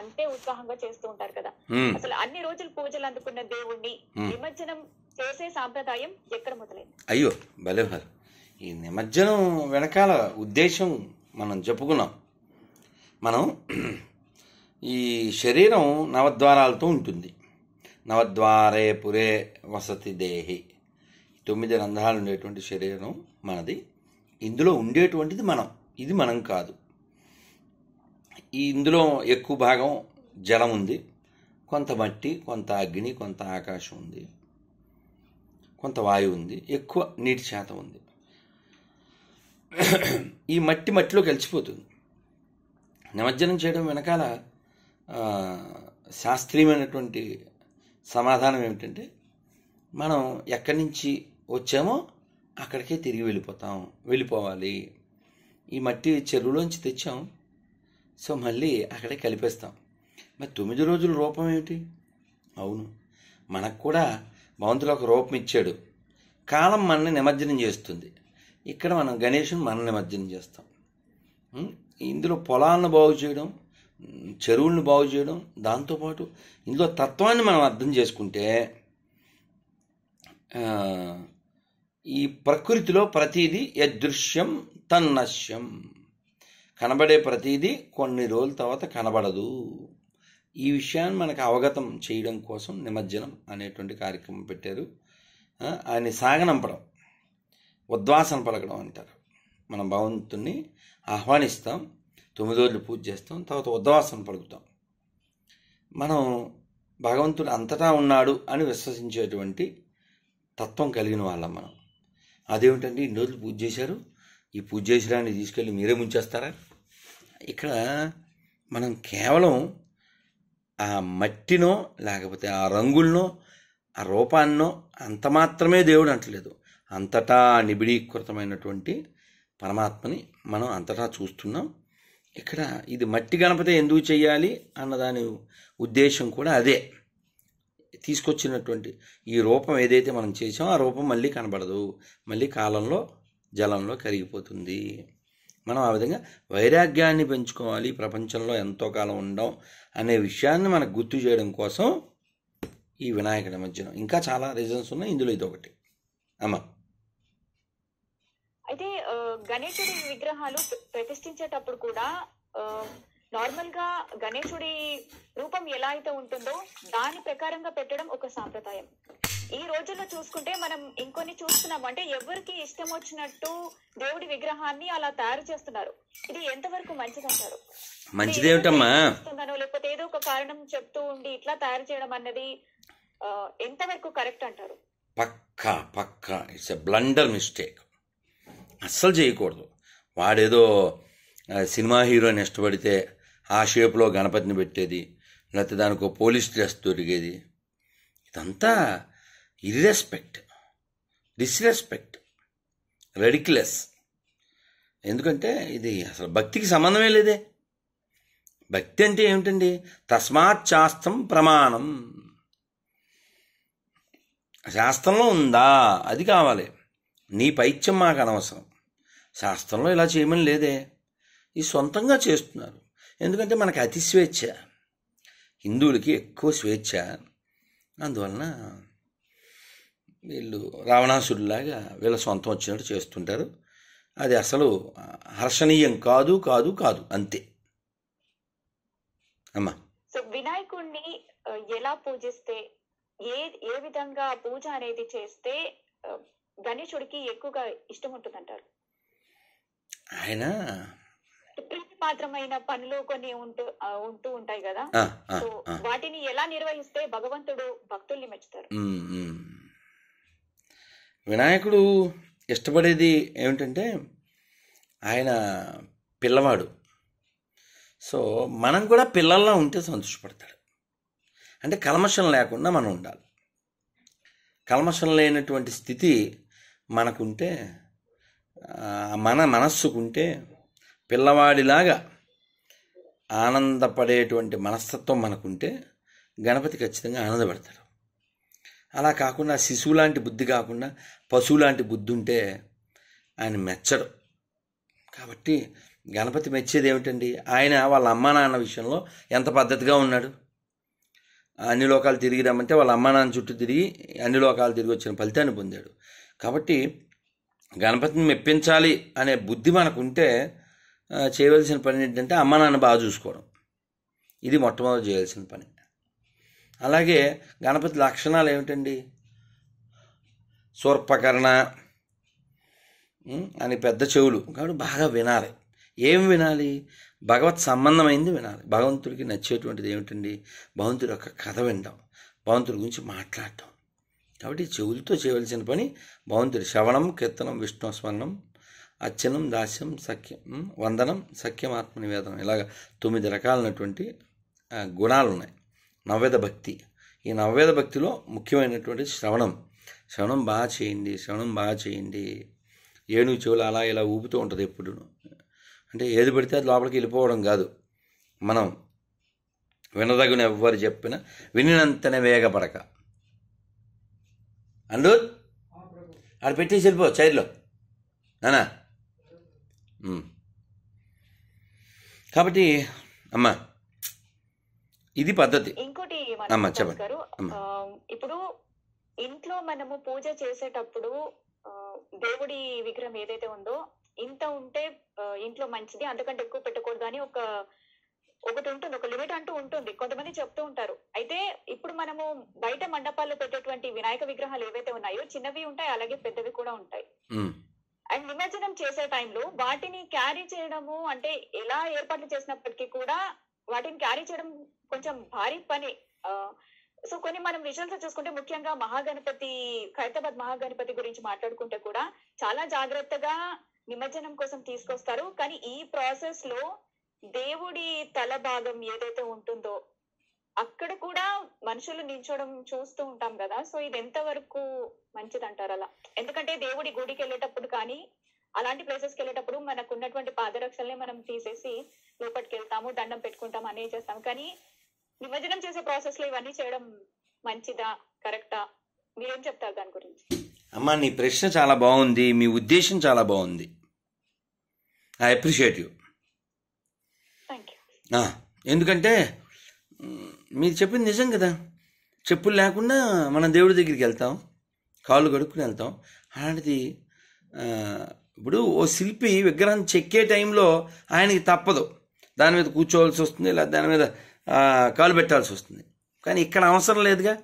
అంతే ఉత్సాహంగా చేస్తూ ఉంటారు కదా అసలు అన్ని రోజులు పూజలు అందుకున్న దేవుణ్ణి నిమజ్జనం చేసే సాంప్రదాయం ఎక్కడ మొదలైంది అయ్యో భలే ఈ నిమజ్జనం వెనకాల ఉద్దేశం మనం చెప్పుకున్నాం మనం ఈ శరీరం నవద్వారాలతో ఉంటుంది నవద్వారే పురే వసతి దేహి తొమ్మిది రంధ్రాలు ఉండేటువంటి శరీరం మనది ఇందులో ఉండేటువంటిది మనం ఇది మనం కాదు ఈ ఇందులో ఎక్కువ భాగం జలం ఉంది కొంత మట్టి కొంత అగ్ని కొంత ఆకాశం ఉంది కొంత వాయువు ఉంది ఎక్కువ నీటి శాతం ఉంది ఈ మట్టి మట్టిలో కలిసిపోతుంది నిమజ్జనం చేయడం వెనకాల శాస్త్రీయమైనటువంటి సమాధానం ఏమిటంటే మనం ఎక్కడి నుంచి వచ్చామో అక్కడికే తిరిగి వెళ్ళిపోతాం వెళ్ళిపోవాలి ఈ మట్టి చెరువులోంచి తెచ్చాం సో మళ్ళీ అక్కడే కలిపేస్తాం మరి తొమ్మిది రోజుల రూపం ఏమిటి అవును మనకు కూడా భగవంతుడు ఒక రూపం ఇచ్చాడు కాలం మనని నిమజ్జనం చేస్తుంది ఇక్కడ మనం గణేషుని మన నిమజ్జనం చేస్తాం ఇందులో పొలాలను బాగు చేయడం చెరువులను బాగు చేయడం దాంతోపాటు ఇందులో తత్వాన్ని మనం అర్థం చేసుకుంటే ఈ ప్రకృతిలో ప్రతిదీ యదృశ్యం తన్నశ్యం కనబడే ప్రతిదీ కొన్ని రోజుల తర్వాత కనబడదు ఈ విషయాన్ని మనకు అవగతం చేయడం కోసం నిమజ్జనం అనేటువంటి కార్యక్రమం పెట్టారు ఆయన్ని సాగనంపడం ఉద్వాసన పలకడం అంటారు మనం భగవంతుణ్ణి ఆహ్వానిస్తాం తొమ్మిది రోజులు పూజ చేస్తాం తర్వాత ఉద్వాసన పలుకుతాం మనం భగవంతుడు అంతటా ఉన్నాడు అని విశ్వసించేటువంటి తత్వం కలిగిన వాళ్ళం మనం అదేమిటండి ఇన్ని రోజులు పూజ చేశారు ఈ పూజ చేసినాన్ని తీసుకెళ్ళి మీరే ముంచేస్తారా ఇక్కడ మనం కేవలం ఆ మట్టినో లేకపోతే ఆ రంగులనో ఆ రూపాన్నో అంత మాత్రమే దేవుడు అంటలేదు అంతటా నిబిడీకృతమైనటువంటి పరమాత్మని మనం అంతటా చూస్తున్నాం ఇక్కడ ఇది మట్టి గణపతి ఎందుకు చేయాలి అన్నదాని ఉద్దేశం కూడా అదే తీసుకొచ్చినటువంటి ఈ రూపం ఏదైతే మనం చేసామో ఆ రూపం మళ్ళీ కనబడదు మళ్ళీ కాలంలో జలంలో కరిగిపోతుంది మనం ఆ విధంగా వైరాగ్యాన్ని పెంచుకోవాలి ప్రపంచంలో ఎంతో కాలం ఉండం అనే విషయాన్ని మనకు గుర్తు చేయడం కోసం ఈ వినాయక నిమజ్జనం ఇంకా చాలా రీజన్స్ ఉన్నాయి ఇందులో ఇది ఒకటి అమ్మా అయితే గణేశుడి విగ్రహాలు ప్రతిష్ఠించేటప్పుడు కూడా నార్మల్ గా గణేశుడి రూపం ఎలా అయితే ఉంటుందో దాని ప్రకారంగా పెట్టడం ఒక సాంప్రదాయం ఈ రోజుల్లో చూసుకుంటే మనం ఇంకొన్ని చూస్తున్నాం అంటే ఎవరికి ఇష్టం వచ్చినట్టు దేవుడి విగ్రహాన్ని అలా తయారు చేస్తున్నారు ఇది ఎంతవరకు మంచిదంటారు ఏమిటమ్మా లేకపోతే ఏదో ఒక కారణం చెప్తూ ఉండి ఇట్లా తయారు చేయడం అన్నది ఎంతవరకు కరెక్ట్ అంటారు పక్కా పక్కా ఇట్స్ ఎ బ్లండర్ మిస్టేక్ అస్సలు చేయకూడదు వాడేదో సినిమా హీరోని ఇష్టపడితే ఆ షేప్లో గణపతిని పెట్టేది లేకపోతే దానికి పోలీస్ డ్రెస్ దొరికేది ఇదంతా ఇర్రెస్పెక్ట్ డిస్రెస్పెక్ట్ రెడిక్యులస్ ఎందుకంటే ఇది అసలు భక్తికి సంబంధమే లేదే భక్తి అంటే ఏమిటండి తస్మాత్ శాస్త్రం ప్రమాణం శాస్త్రంలో ఉందా అది కావాలి నీ పైత్యం మాకు అనవసరం శాస్త్రంలో ఇలా చేయమని లేదే ఇది సొంతంగా చేస్తున్నారు ఎందుకంటే మనకి అతి స్వేచ్ఛ హిందువులకి ఎక్కువ స్వేచ్ఛ అందువలన వీళ్ళు రావణాసురులాగా వీళ్ళ సొంతం వచ్చినట్టు చేస్తుంటారు అది అసలు హర్షణీయం కాదు కాదు కాదు అంతే అమ్మా సో వినాయకుడిని ఎలా పూజిస్తే ఏ ఏ విధంగా పూజ అనేది చేస్తే గణేశుడికి ఎక్కువగా ఇష్టం ఉంటుంది అంటారు ఆయన మాత్రమైన పనులు కొన్ని ఉంటూ ఉంటూ ఉంటాయి కదా సో వాటిని ఎలా నిర్వహిస్తే భగవంతుడు భక్తుల్ని మెచ్చుతారు వినాయకుడు ఇష్టపడేది ఏమిటంటే ఆయన పిల్లవాడు సో మనం కూడా పిల్లల్లో ఉంటే సంతోషపడతాడు అంటే కల్మషం లేకుండా మనం ఉండాలి కల్మషం లేనటువంటి స్థితి మనకుంటే మన మనస్సుకుంటే పిల్లవాడిలాగా ఆనందపడేటువంటి మనస్తత్వం మనకుంటే గణపతి ఖచ్చితంగా ఆనందపడతాడు అలా కాకుండా శిశువు లాంటి బుద్ధి కాకుండా పశువు లాంటి బుద్ధి ఉంటే ఆయన మెచ్చడు కాబట్టి గణపతి మెచ్చేది ఏమిటండి ఆయన వాళ్ళ అమ్మా నాన్న విషయంలో ఎంత పద్ధతిగా ఉన్నాడు అన్ని లోకాలు తిరిగి రమ్మంటే వాళ్ళ అమ్మా నాన్న చుట్టూ తిరిగి అన్ని లోకాలు తిరిగి వచ్చిన ఫలితాన్ని పొందాడు కాబట్టి గణపతిని మెప్పించాలి అనే బుద్ధి మనకుంటే చేయవలసిన పని ఏంటంటే అమ్మా నాన్న బాగా చూసుకోవడం ఇది మొట్టమొదటి చేయాల్సిన పని అలాగే గణపతి లక్షణాలు ఏమిటండి సూర్పకర్ణ అని పెద్ద చెవులు కాబట్టి బాగా వినాలి ఏం వినాలి భగవత్ సంబంధమైంది వినాలి భగవంతుడికి నచ్చేటువంటిది ఏమిటండి భగవంతుడి యొక్క కథ వినడం భగవంతుడి గురించి మాట్లాడటం కాబట్టి చెవులతో చేయవలసిన పని భగవంతుడి శ్రవణం కీర్తనం విష్ణు స్మరణం అర్చనం దాస్యం సఖ్యం వందనం సఖ్యం నివేదనం ఇలాగ తొమ్మిది రకాలైనటువంటి గుణాలు ఉన్నాయి నవ్వేద భక్తి ఈ నవ్వేద భక్తిలో ముఖ్యమైనటువంటి శ్రవణం శ్రవణం బాగా చేయండి శ్రవణం బాగా చేయండి ఏనుగు చెవులు అలా ఇలా ఊపుతూ ఉంటుంది ఎప్పుడు అంటే ఏది పడితే అది లోపలికి వెళ్ళిపోవడం కాదు మనం వినదగిన ఎవ్వరు చెప్పిన వినినంతనే వేగపడక అండు ఆడ పెట్టి వెళ్ళిపో చైర్లో నానా కాబట్టి అమ్మా ఇది పద్ధతి ఇంకోటి గారు ఇప్పుడు ఇంట్లో మనము పూజ చేసేటప్పుడు దేవుడి విగ్రహం ఏదైతే ఉందో ఇంత ఉంటే ఇంట్లో మంచిది అంతకంటే ఎక్కువ పెట్టకూడదు అని ఒక ఒకటి ఉంటుంది ఒక లిమిట్ అంటూ ఉంటుంది కొంతమంది చెప్తూ ఉంటారు అయితే ఇప్పుడు మనము బయట మండపాల్లో పెట్టేటువంటి వినాయక విగ్రహాలు ఏవైతే ఉన్నాయో చిన్నవి ఉంటాయి అలాగే పెద్దవి కూడా ఉంటాయి అండ్ నిమజ్జనం చేసే టైంలో వాటిని క్యారీ చేయడము అంటే ఎలా ఏర్పాట్లు చేసినప్పటికీ కూడా వాటిని క్యారీ చేయడం కొంచెం భారీ పని సో కొన్ని మనం విజువల్స్ చూసుకుంటే ముఖ్యంగా మహాగణపతి ఖైరతాబాద్ మహాగణపతి గురించి మాట్లాడుకుంటే కూడా చాలా జాగ్రత్తగా నిమజ్జనం కోసం తీసుకొస్తారు కానీ ఈ ప్రాసెస్ లో దేవుడి తల భాగం ఏదైతే ఉంటుందో అక్కడ కూడా మనుషులు నిల్చోడం చూస్తూ ఉంటాం కదా సో ఇది ఎంతవరకు మంచిది అంటారు అలా ఎందుకంటే దేవుడి గుడికి వెళ్ళేటప్పుడు కానీ అలాంటి ప్లేసెస్కి వెళ్ళేటప్పుడు మనకు ఉన్నటువంటి పాదరక్షల్ని మనం తీసేసి లోపలికి వెళ్తాము దండం పెట్టుకుంటాం అనే చేస్తాం కానీ నిమజ్జనం చేసే ప్రాసెస్ లో ఇవన్నీ చేయడం మంచిదా కరెక్టా మీరేం చెప్తారు దాని గురించి అమ్మా నీ ప్రశ్న చాలా బాగుంది మీ ఉద్దేశం చాలా బాగుంది ఐ అప్రిషియేట్ యూ ఎందుకంటే మీరు చెప్పింది నిజం కదా చెప్పులు లేకుండా మనం దేవుడి దగ్గరికి వెళ్తాం కాళ్ళు కడుక్కుని వెళ్తాం అలాంటిది ఇప్పుడు ఓ శిల్పి విగ్రహం చెక్కే టైంలో ఆయనకి తప్పదు దాని మీద కూర్చోవలసి వస్తుంది లేదా దాని మీద కాలు పెట్టాల్సి వస్తుంది కానీ ఇక్కడ అవసరం లేదుగా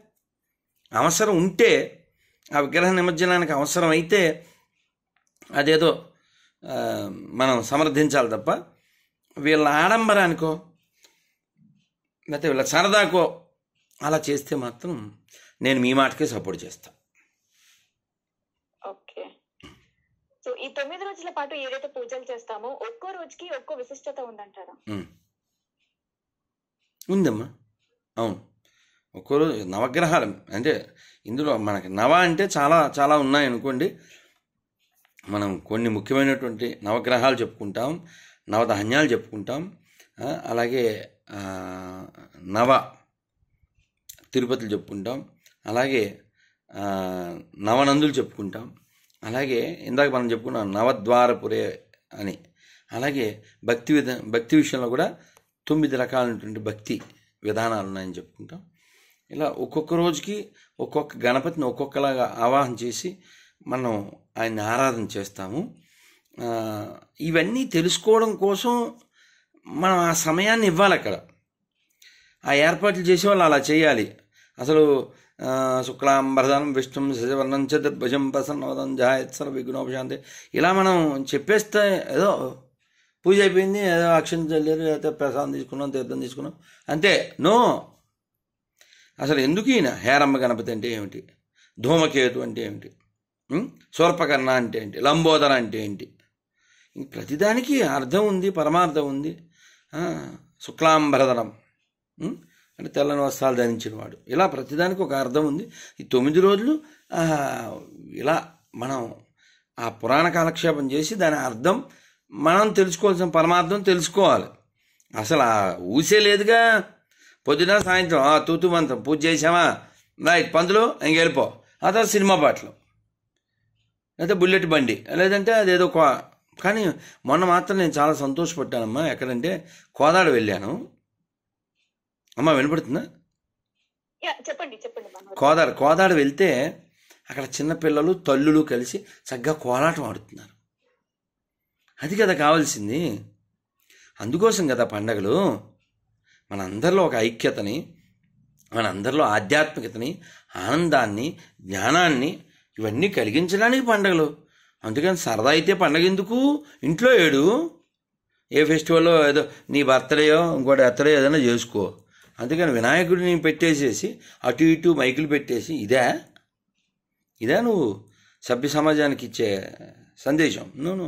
అవసరం ఉంటే ఆ విగ్రహ నిమజ్జనానికి అవసరం అయితే అదేదో మనం సమర్థించాలి తప్ప వీళ్ళ ఆడంబరానికో లేకపోతే వీళ్ళ సరదాకో అలా చేస్తే మాత్రం నేను మీ మాటకే సపోర్ట్ చేస్తాను ఈ తొమ్మిది రోజుల పాటు ఏదైతే పూజలు చేస్తామో ఒక్కో రోజుకి ఒక్కో విశిష్టత ఉందంటారా ఉందమ్మా అవును ఒక్కో నవగ్రహాలు అంటే ఇందులో మనకి నవ అంటే చాలా చాలా ఉన్నాయి అనుకోండి మనం కొన్ని ముఖ్యమైనటువంటి నవగ్రహాలు చెప్పుకుంటాం నవధాన్యాలు చెప్పుకుంటాం అలాగే నవ తిరుపతులు చెప్పుకుంటాం అలాగే నవనందులు చెప్పుకుంటాం అలాగే ఇందాక మనం చెప్పుకున్నాం నవద్వారపురే అని అలాగే భక్తి విధ భక్తి విషయంలో కూడా తొమ్మిది రకాలైనటువంటి భక్తి విధానాలు ఉన్నాయని చెప్పుకుంటాం ఇలా ఒక్కొక్క రోజుకి ఒక్కొక్క గణపతిని ఒక్కొక్కలాగా ఆవాహన చేసి మనం ఆయన్ని ఆరాధన చేస్తాము ఇవన్నీ తెలుసుకోవడం కోసం మనం ఆ సమయాన్ని ఇవ్వాలి అక్కడ ఆ ఏర్పాట్లు చేసే వాళ్ళు అలా చేయాలి అసలు శుక్లాంబరదనం విష్ణుం శశివర్ణం చ భుజం ప్రసన్నవదం జహాయత్ సర్వ విఘ్నోపశాంతి ఇలా మనం చెప్పేస్తే ఏదో పూజ అయిపోయింది ఏదో అక్షం చల్లారు లేకపోతే ప్రసాదం తీసుకున్నాం తీర్థం తీసుకున్నాం అంతే నో అసలు ఎందుకు ఈయన హేరమ్మ గణపతి అంటే ఏమిటి ధూమకేతు అంటే ఏమిటి సూర్పకర్ణ అంటే ఏంటి లంబోదర అంటే ఏంటి ప్రతిదానికి అర్థం ఉంది పరమార్థం ఉంది శుక్లాంబరదనం అంటే తెల్లని వస్త్రాలు ధరించిన వాడు ఇలా ప్రతిదానికి ఒక అర్థం ఉంది ఈ తొమ్మిది రోజులు ఇలా మనం ఆ పురాణ కాలక్షేపం చేసి దాని అర్థం మనం తెలుసుకోవాల్సిన పరమార్థం తెలుసుకోవాలి అసలు ఆ ఊసే లేదుగా పొద్దున సాయంత్రం ఆ తూతు మంత్రం పూజ చేసామా రైట్ పందులు ఇంకెళ్ళిపో ఆ తర్వాత సినిమా పాటలు లేదా బుల్లెట్ బండి లేదంటే అదేదో కానీ మొన్న మాత్రం నేను చాలా సంతోషపడ్డానమ్మా ఎక్కడంటే కోదాడు వెళ్ళాను అమ్మ వినపడుతుందా చెప్పండి చెప్పండి కోదాడు కోదాడు వెళ్తే అక్కడ చిన్నపిల్లలు తల్లులు కలిసి చక్కగా కోలాటం ఆడుతున్నారు అది కదా కావాల్సింది అందుకోసం కదా పండగలు మనందరిలో ఒక ఐక్యతని మనందరిలో ఆధ్యాత్మికతని ఆనందాన్ని జ్ఞానాన్ని ఇవన్నీ కలిగించడానికి పండగలు అందుకని సరదా అయితే పండగ ఎందుకు ఇంట్లో ఏడు ఏ ఫెస్టివల్లో ఏదో నీ బర్త్డేయో ఇంకోటి బర్త్డే ఏదైనా చేసుకో అందుకని వినాయకుడిని పెట్టేసేసి అటు ఇటు మైకులు పెట్టేసి ఇదే ఇదే నువ్వు సభ్య సమాజానికి ఇచ్చే సందేశం నూను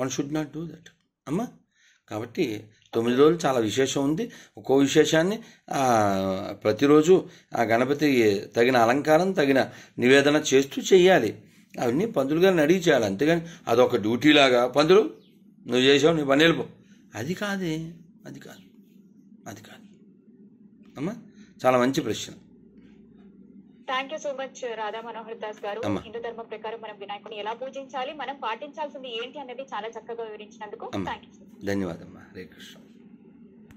one should not do that అమ్మా కాబట్టి తొమ్మిది రోజులు చాలా విశేషం ఉంది ఒక్కో విశేషాన్ని ప్రతిరోజు ఆ గణపతి తగిన అలంకారం తగిన నివేదన చేస్తూ చేయాలి అవన్నీ పందులు గారిని అడిగి చేయాలి అంతేగాని అదొక డ్యూటీలాగా పందులు నువ్వు చేసావు నీ పని వెళ్ళిపో అది కాదే అది కాదు అది కాదు అమ్మా చాలా మంచి ప్రశ్న thank you so much Radha Manohar Das గారు హిందూ ధర్మం ప్రకారం మనం వినాయకుని ఎలా పూజించాలి మనం పాటించాల్సింది ఏంటి అనేది చాలా చక్కగా వివరించినందుకు ధన్యవాదమ్మా హరే కృష్ణ